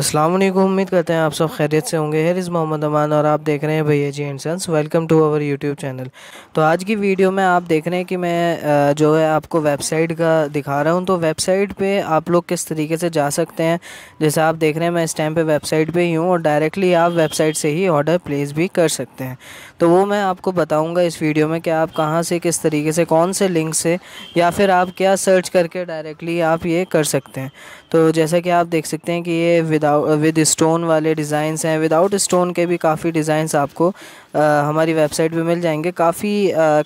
अस्सलाम वालेकुम उम्मीद करते हैं आप सब खैरियत से होंगे हेर इज़ मोहम्मद अमान और आप देख रहे हैं Bhaiya ji and sons welcome to our YouTube channel तो आज की वीडियो में आप देख रहे हैं कि मैं जो है आपको वेबसाइट का दिखा रहा हूं तो वेबसाइट पे आप लोग किस तरीके से जा सकते हैं जैसे आप देख रहे हैं मैं इस टाइम पर वेबसाइट पर ही हूँ और डायरेक्टली आप वेबसाइट से ही ऑर्डर प्लेस भी कर सकते हैं तो वो मैं आपको बताऊँगा इस वीडियो में कि आप कहाँ से किस तरीके से कौन से लिंक से या फिर आप क्या सर्च करके डायरेक्टली आप ये कर सकते हैं तो जैसा कि आप देख सकते हैं कि ये विदाउट विद स्टोन वाले डिज़ाइंस हैं विदाउट स्टोन के भी काफ़ी डिज़ाइंस आपको हमारी वेबसाइट पे मिल जाएंगे काफ़ी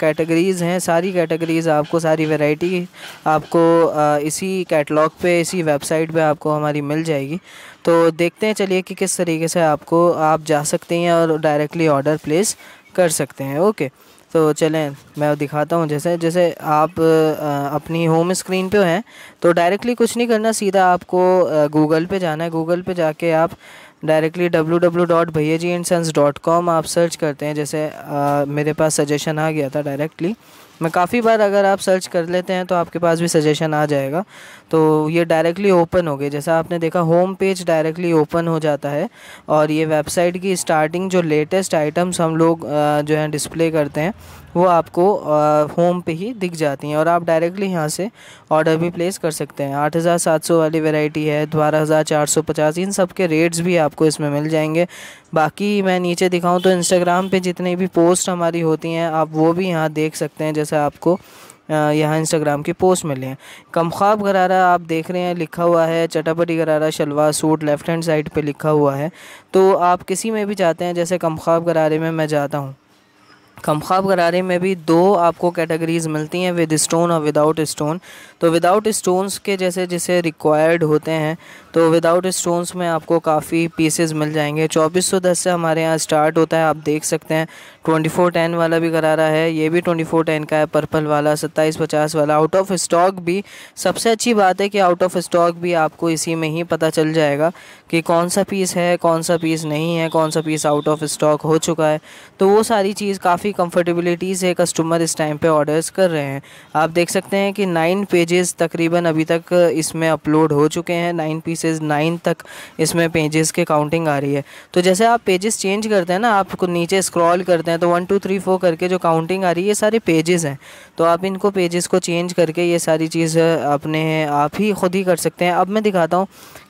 कैटेगरीज़ हैं सारी कैटेगरीज़ आपको सारी वैरायटी आपको आ, इसी कैटलॉग पे इसी वेबसाइट पे आपको हमारी मिल जाएगी तो देखते हैं चलिए कि किस तरीके से आपको आप जा सकते हैं और डायरेक्टली ऑर्डर प्लेस कर सकते हैं ओके तो चलें मैं दिखाता हूँ जैसे जैसे आप आ, अपनी होम स्क्रीन पे हैं तो डायरेक्टली कुछ नहीं करना सीधा आपको गूगल पे जाना है गूगल पे जाके आप directly W W dot Bhaiya ji and sons dot com आप सर्च करते हैं जैसे आ, uh, मेरे पास सजेशन आ गया था डायरेक्टली मैं काफ़ी बार अगर आप सर्च कर लेते हैं तो आपके पास भी सजेशन आ जाएगा तो ये डायरेक्टली ओपन हो गए जैसा आपने देखा होम पेज डायरेक्टली ओपन हो जाता है और ये वेबसाइट की स्टार्टिंग जो लेटेस्ट आइटम्स हम लोग जो है डिस्प्ले करते हैं वो आपको होम पे ही दिख जाती हैं और आप डायरेक्टली यहाँ से ऑर्डर भी प्लेस कर सकते हैं आठ हज़ार सात सौ वाली वेराइटी है बारह हज़ार चार सौ पचास इन सब के रेट्स भी आपको इसमें मिल जाएंगे बाकी मैं नीचे दिखाऊँ तो इंस्टाग्राम पे जितनी भी पोस्ट हमारी होती हैं आप वो भी यहाँ देख सकते हैं जैसे आपको यहाँ इंस्टाग्राम की पोस्ट मिले हैं कम ख्वाब गरारा आप देख रहे हैं लिखा हुआ है चटापटी gharara salwar suit left hand side पे लिखा हुआ है तो आप किसी में भी जाते हैं जैसे कम ख्वाब गरारे में मैं जाता हूँ कम ख्वाब गरारे में भी दो आपको कैटेगरीज़ मिलती हैं विद स्टोन और विदाउट स्टोन तो विदाउट स्टोन्स के जैसे जैसे रिक्वायर्ड होते हैं तो विदाउट स्टोन्स में आपको काफ़ी पीसेज मिल जाएंगे चौबीस सौ दस से हमारे यहाँ स्टार्ट होता है आप देख सकते हैं ट्वेंटी फोर टेन वाला भी करा रहा है ये भी ट्वेंटी फोर टेन का है पर्पल वाला सत्ताईस पचास वाला आउट ऑफ स्टॉक भी सबसे अच्छी बात है कि आउट ऑफ स्टॉक भी आपको इसी में ही पता चल जाएगा कि कौन सा पीस है कौन सा पीस नहीं है कौन सा पीस आउट ऑफ स्टॉक हो चुका है तो वो सारी चीज़ काफ़ी कम्फर्टेबिलिटी से कस्टमर इस टाइम पर ऑर्डर्स कर रहे हैं आप देख सकते हैं कि नाइन पेजेस तकरीबन अभी तक इसमें अपलोड हो चुके हैं नाइन पीसेज नाइन तक इसमें पेजेस के काउंटिंग आ रही है तो जैसे आप पेजेस चेंज करते हैं ना आपको नीचे स्क्रॉल करते हैं हैं तो वन टू थ्री फोर करके जो काउंटिंग आ रही है ये सारे पेजेस हैं तो आप इनको पेजेस को चेंज करके ये सारी चीज़ अपने आप ही खुद ही कर सकते हैं अब मैं दिखाता हूँ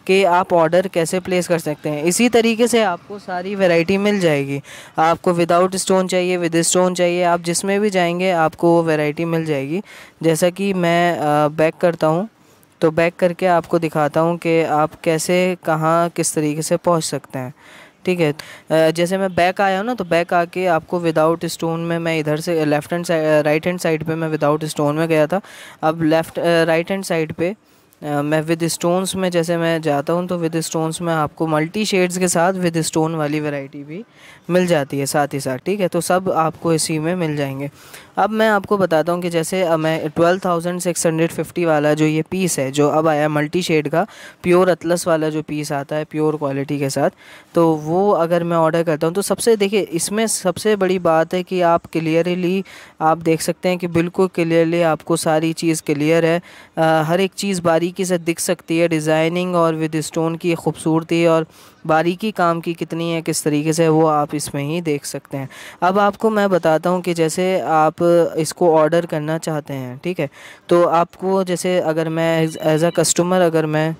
कि आप ऑर्डर कैसे प्लेस कर सकते हैं इसी तरीके से आपको सारी वैरायटी मिल जाएगी आपको विदाउट स्टोन चाहिए विद स्टोन चाहिए आप जिसमें भी जाएंगे आपको वो वैरायटी मिल जाएगी जैसा कि मैं बैक करता हूँ तो बैक करके आपको दिखाता हूँ कि आप कैसे कहाँ किस तरीके से पहुँच सकते हैं ठीक है जैसे मैं बैक आया हूँ ना तो बैक आके आपको विदाउट स्टोन में मैं इधर से left hand right hand side पे मैं विदाउट स्टोन में गया था अब लेफ्ट राइट हैंड साइड पे मैं विद स्टोन्स में जैसे मैं जाता हूँ तो विद स्टोन्स में आपको मल्टी शेड्स के साथ विद स्टोन वाली वैरायटी भी मिल जाती है साथ ही साथ ठीक है तो सब आपको इसी में मिल जाएंगे अब मैं आपको बताता हूँ कि जैसे मैं twelve thousand six hundred fifty वाला जो ये पीस है जो अब आया मल्टी शेड का प्योर अतलस वाला जो पीस आता है प्योर क्वालिटी के साथ तो वो अगर मैं ऑर्डर करता हूँ तो सबसे देखिए इसमें सबसे बड़ी बात है कि आप क्लियरली आप देख सकते हैं कि बिल्कुल क्लियरली आपको सारी चीज़ क्लियर है आ, हर एक चीज़ बारीकी से दिख सकती है डिज़ाइनिंग और विद स्टोन की खूबसूरती और बारीकी काम की कितनी है किस तरीके से वो आप इसमें ही देख सकते हैं अब आपको मैं बताता हूँ कि जैसे आप इसको ऑर्डर करना चाहते हैं ठीक है तो आपको जैसे अगर मैं एज अ कस्टमर अगर मैं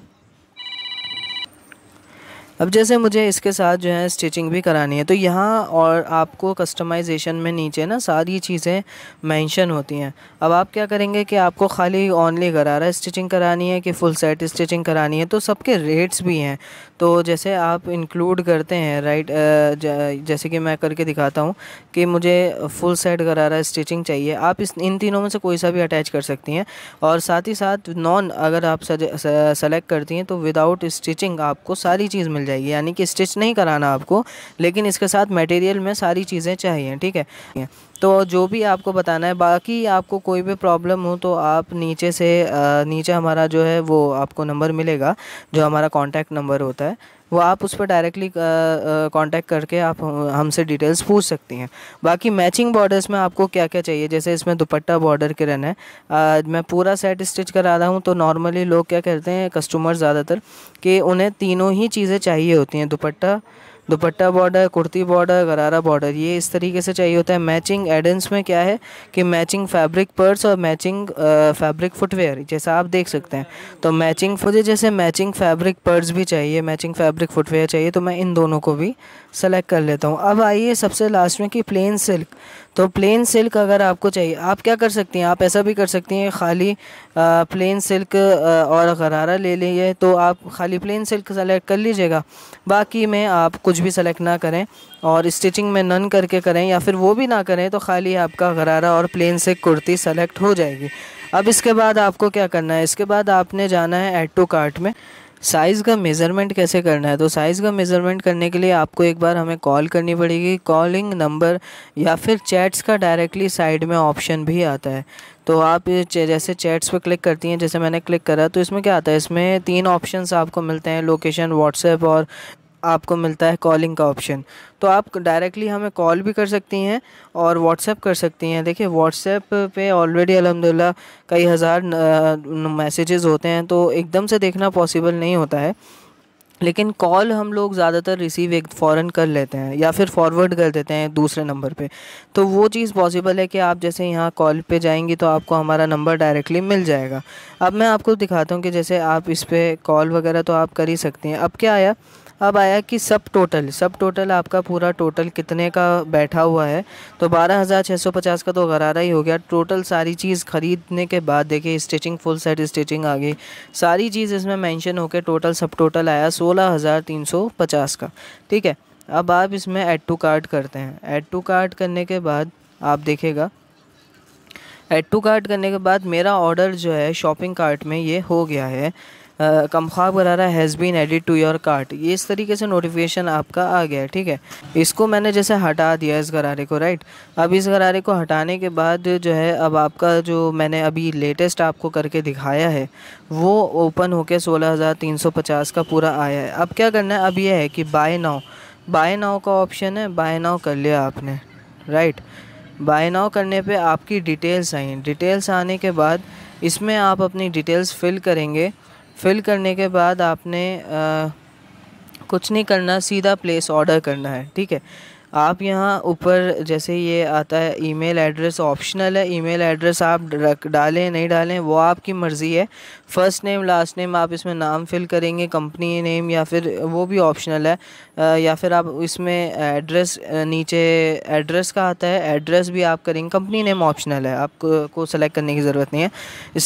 अब जैसे मुझे इसके साथ जो है स्टिचिंग भी करानी है तो यहाँ और आपको कस्टमाइजेशन में नीचे ना सारी चीज़ें मेंशन होती हैं अब आप क्या करेंगे कि आपको खाली ऑनली गरारा स्टिचिंग करानी है कि फुल सेट स्टिचिंग करानी है तो सबके रेट्स भी हैं तो जैसे आप इंक्लूड करते हैं राइट जैसे कि मैं करके दिखाता हूँ कि मुझे फुल सेट गरारा स्टिचिंग चाहिए आप इस इन तीनों में से कोई सा भी अटैच कर सकती हैं और साथ ही साथ नॉन अगर आप सेलेक्ट करती हैं तो विदाउट स्टिचिंग आपको सारी चीज़ मिल जाएगी यानी कि स्टिच नहीं कराना आपको लेकिन इसके साथ मटेरियल में सारी चीज़ें चाहिए ठीक है तो जो भी आपको बताना है बाकी आपको कोई भी प्रॉब्लम हो तो आप नीचे से नीचे हमारा जो है वो आपको नंबर मिलेगा जो हमारा कॉन्टैक्ट नंबर होता है वो आप उस पर डायरेक्टली कांटेक्ट करके आप हमसे डिटेल्स पूछ सकती हैं बाकी मैचिंग बॉर्डर्स में आपको क्या क्या चाहिए जैसे इसमें दुपट्टा बॉर्डर के रहना है आ, मैं पूरा सेट स्टिच करा रहा हूँ तो नॉर्मली लोग क्या कहते हैं कस्टमर ज़्यादातर कि उन्हें तीनों ही चीज़ें चाहिए होती हैं dupatta dupatta border kurti border gharara border ये इस तरीके से चाहिए होता है मैचिंग एडेंस में क्या है कि मैचिंग फैब्रिक पर्स और मैचिंग फैब्रिक फुटवेयर जैसा आप देख सकते हैं तो मैचिंग मुझे जैसे मैचिंग फैब्रिक पर्स भी चाहिए मैचिंग फैब्रिक फुटवेयर चाहिए तो मैं इन दोनों को भी सेलेक्ट कर लेता हूँ अब आइए सबसे लास्ट में कि प्लेन सिल्क तो प्लेन सिल्क अगर आपको चाहिए आप क्या कर सकती हैं आप ऐसा भी कर सकती हैं खाली प्लेन सिल्क और गरारा ले लीजिए तो आप खाली प्लेन सिल्क सेलेक्ट कर लीजिएगा बाकी में आप कुछ कुछ भी सेलेक्ट ना करें और स्टिचिंग में नन करके करें या फिर वो भी ना करें तो खाली आपका गरारा और प्लेन से कुर्ती सेलेक्ट हो जाएगी अब इसके बाद आपको क्या करना है इसके बाद आपने जाना है ऐड टू कार्ट में साइज़ का मेज़रमेंट कैसे करना है तो साइज़ का मेज़रमेंट करने के लिए आपको एक बार हमें कॉल करनी पड़ेगी कॉलिंग नंबर या फिर चैट्स का डायरेक्टली साइड में ऑप्शन भी आता है तो आप जैसे चैट्स पर क्लिक करती हैं जैसे मैंने क्लिक करा तो इसमें क्या आता है इसमें तीन ऑप्शंस आपको मिलते हैं लोकेशन व्हाट्सएप और आपको मिलता है कॉलिंग का ऑप्शन तो आप डायरेक्टली हमें कॉल भी कर सकती हैं और व्हाट्सएप कर सकती हैं देखिए व्हाट्सएप पे ऑलरेडी अलहमदिल्ला कई हज़ार मैसेजेस होते हैं तो एकदम से देखना पॉसिबल नहीं होता है लेकिन कॉल हम लोग ज़्यादातर रिसीव एक फ़ौरन कर लेते हैं या फिर फॉरवर्ड कर देते हैं दूसरे नंबर पे तो वो चीज़ पॉसिबल है कि आप जैसे यहाँ कॉल पे जाएंगी तो आपको हमारा नंबर डायरेक्टली मिल जाएगा अब मैं आपको दिखाता हूँ कि जैसे आप इस पर कॉल वगैरह तो आप कर ही सकती हैं अब क्या आया अब आया कि सब टोटल सब टोटल आपका पूरा टोटल कितने का बैठा हुआ है तो बारह हज़ार छः सौ पचास का तो गरारा ही हो गया टोटल सारी चीज़ ख़रीदने के बाद देखिए स्टिचिंग फुल सेट स्टिचिंग आ गई सारी चीज़ इसमें मेंशन होकर टोटल सब टोटल आया सोलह हज़ार तीन सौ पचास का ठीक है अब आप इसमें ऐड टू कार्ट करते हैं ऐड टू कार्ट करने के बाद आप देखेगा ऐड टू कार्ट करने के बाद मेरा ऑर्डर जो है शॉपिंग कार्ट में ये हो गया है कम ख्वाब वगैरह has been added to your cart ये इस तरीके से नोटिफिकेशन आपका आ गया ठीक है इसको मैंने जैसे हटा दिया इस गरारे को राइट अब इस गरारे को हटाने के बाद जो है अब आपका जो मैंने अभी लेटेस्ट आपको करके दिखाया है वो ओपन सौ पचास का पूरा आया है अब क्या करना है अब यह है कि बाय नाव बाय नाओ का ऑप्शन है बाय नाव कर लिया आपने राइट बाय नाव करने पे आपकी डिटेल्स आई डिटेल्स आने के बाद इसमें आप अपनी डिटेल्स फिल करेंगे फिल करने के बाद आपने आ, कुछ नहीं करना सीधा प्लेस ऑर्डर करना है ठीक है आप यहाँ ऊपर जैसे ये आता है ईमेल एड्रेस ऑप्शनल है ईमेल एड्रेस आप रख डालें नहीं डालें वो आपकी मर्ज़ी है फ़र्स्ट नेम लास्ट नेम आप इसमें नाम फिल करेंगे कंपनी नेम या फिर वो भी ऑप्शनल है या फिर आप इसमें एड्रेस नीचे एड्रेस का आता है एड्रेस भी आप करेंगे कंपनी नेम ऑप्शनल है आपको को सेलेक्ट करने की ज़रूरत नहीं है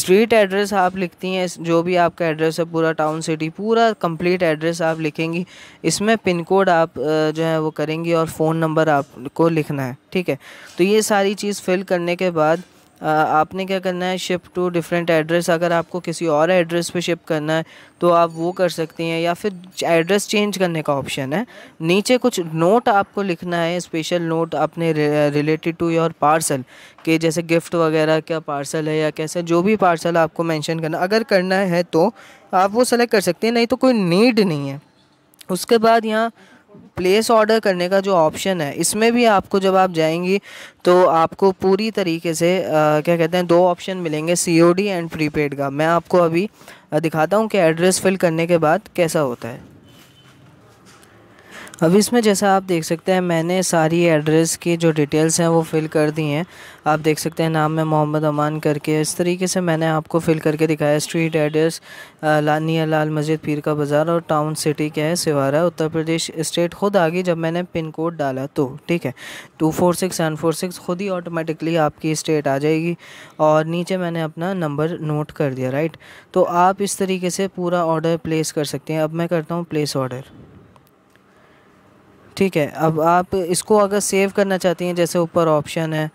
स्ट्रीट एड्रेस आप लिखती हैं जो भी आपका एड्रेस है पूरा टाउन सिटी पूरा कम्प्लीट एड्रेस आप लिखेंगी इसमें पिन कोड आप जो है वो करेंगी और फ़ोन फ़ोन नंबर आपको लिखना है ठीक है तो ये सारी चीज़ फिल करने के बाद आपने क्या करना है शिप टू डिफरेंट एड्रेस अगर आपको किसी और एड्रेस पे शिप करना है तो आप वो कर सकती हैं या फिर एड्रेस चेंज करने का ऑप्शन है नीचे कुछ नोट आपको लिखना है स्पेशल नोट अपने रिलेटेड टू योर पार्सल के जैसे गिफ्ट वगैरह क्या पार्सल है या कैसे जो भी पार्सल आपको मैंशन करना अगर करना है तो आप वो सेलेक्ट कर सकते हैं नहीं तो कोई नीड नहीं है उसके बाद यहाँ प्लेस ऑर्डर करने का जो ऑप्शन है इसमें भी आपको जब आप जाएंगी तो आपको पूरी तरीके से आ, क्या कहते हैं दो ऑप्शन मिलेंगे सीओडी एंड प्रीपेड का मैं आपको अभी दिखाता हूँ कि एड्रेस फिल करने के बाद कैसा होता है अब इसमें जैसा आप देख सकते हैं मैंने सारी एड्रेस की जो डिटेल्स हैं वो फ़िल कर दी हैं आप देख सकते हैं नाम में मोहम्मद अमान करके इस तरीके से मैंने आपको फ़िल करके दिखाया स्ट्रीट एड्रेस लानिया लाल मस्जिद पीर का बाज़ार और टाउन सिटी क्या है सिवारा उत्तर प्रदेश स्टेट खुद आ गई जब मैंने पिन कोड डाला तो ठीक है two four six seven four six खुद ही ऑटोमेटिकली आपकी स्टेट आ जाएगी और नीचे मैंने अपना नंबर नोट कर दिया राइट तो आप इस तरीके से पूरा ऑर्डर प्लेस कर सकते हैं अब मैं करता हूँ प्लेस ऑर्डर ठीक है अब आप इसको अगर सेव करना चाहती हैं जैसे ऊपर ऑप्शन है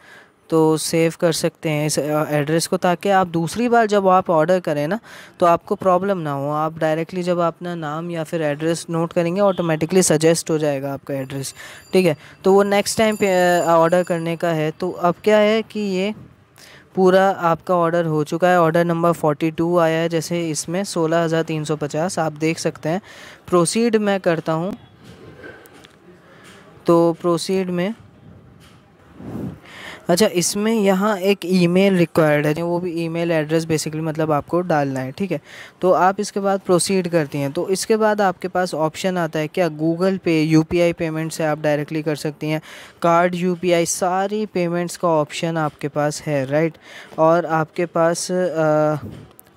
तो सेव कर सकते हैं इस एड्रेस को ताकि आप दूसरी बार जब आप ऑर्डर करें ना तो आपको प्रॉब्लम ना हो आप डायरेक्टली जब अपना नाम या फिर एड्रेस नोट करेंगे ऑटोमेटिकली सजेस्ट हो जाएगा आपका एड्रेस ठीक है तो वो नेक्स्ट टाइम पे ऑर्डर करने का है तो अब क्या है कि ये पूरा आपका ऑर्डर हो चुका है ऑर्डर नंबर 42 आया है जैसे इसमें 16,350 आप देख सकते हैं प्रोसीड मैं करता हूँ तो प्रोसीड में अच्छा इसमें यहाँ एक ईमेल रिक्वायर्ड है वो भी ईमेल एड्रेस बेसिकली मतलब आपको डालना है ठीक है तो आप इसके बाद प्रोसीड करती हैं तो इसके बाद आपके पास ऑप्शन आता है क्या गूगल पे यूपीआई पेमेंट से आप डायरेक्टली कर सकती हैं कार्ड यूपीआई सारी पेमेंट्स का ऑप्शन आपके पास है राइट और आपके पास आ,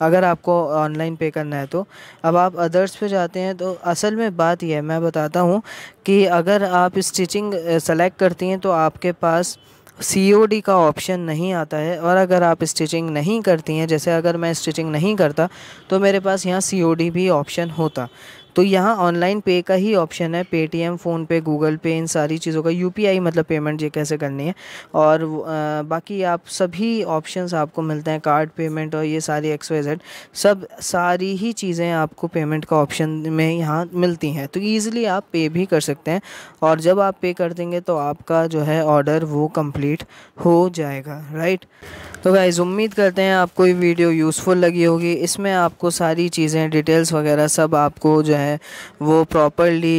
अगर आपको ऑनलाइन पे करना है तो अब आप अदर्स पे जाते हैं तो असल में बात यह है मैं बताता हूँ कि अगर आप स्टिचिंग सेलेक्ट करती हैं तो आपके पास सी का ऑप्शन नहीं आता है और अगर आप स्टिचिंग नहीं करती हैं जैसे अगर मैं स्टिचिंग नहीं करता तो मेरे पास यहाँ सी भी ऑप्शन होता तो यहाँ ऑनलाइन पे का ही ऑप्शन है पेटीएम फ़ोनपे गूगल पे इन सारी चीज़ों का यू मतलब पेमेंट ये कैसे करनी है और आ, बाकी आप सभी ऑप्शन आपको मिलते हैं कार्ड पेमेंट और ये सारी एक्स वाई जेड सब सारी ही चीज़ें आपको पेमेंट का ऑप्शन में यहाँ मिलती हैं तो ईज़िली आप पे भी कर सकते हैं और जब आप पे कर देंगे तो आपका जो है ऑर्डर वो कंप्लीट हो जाएगा राइट तो गाइज़ उम्मीद करते हैं आपको ये वीडियो यूज़फुल लगी होगी इसमें आपको सारी चीज़ें डिटेल्स वगैरह सब आपको जो है है वो प्रॉपरली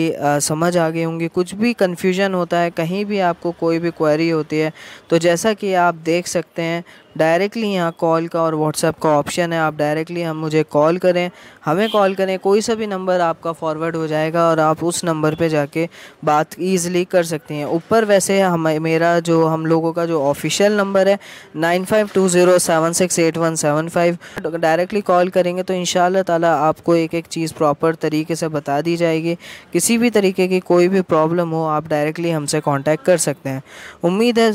समझ आ गए होंगे कुछ भी कन्फ्यूजन होता है कहीं भी आपको कोई भी क्वेरी होती है तो जैसा कि आप देख सकते हैं डायरेक्टली यहाँ कॉल का और व्हाट्सएप का ऑप्शन है आप डायरेक्टली हम मुझे कॉल करें हमें कॉल करें कोई सा भी नंबर आपका फॉरवर्ड हो जाएगा और आप उस नंबर पे जाके बात ईजिली कर सकती हैं ऊपर वैसे हम मेरा जो हम लोगों का जो ऑफिशियल नंबर है nine five two zero seven six eight one seven five directly call करेंगे तो इन ताला आपको एक एक चीज़ प्रॉपर तरीके से बता दी जाएगी किसी भी तरीके की कोई भी प्रॉब्लम हो आप डायरेक्टली हमसे कॉन्टैक्ट कर सकते हैं उम्मीद है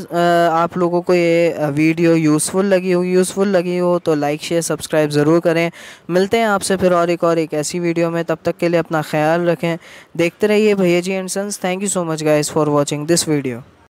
आप लोगों को ये वीडियो यूज़ यूज़फुल लगी हो यूज़फुल लगी हो तो लाइक शेयर सब्सक्राइब ज़रूर करें मिलते हैं आपसे फिर और एक और एक ऐसी वीडियो में तब तक के लिए अपना ख्याल रखें देखते रहिए Bhaiya ji and sons thank you so much guys for watching this video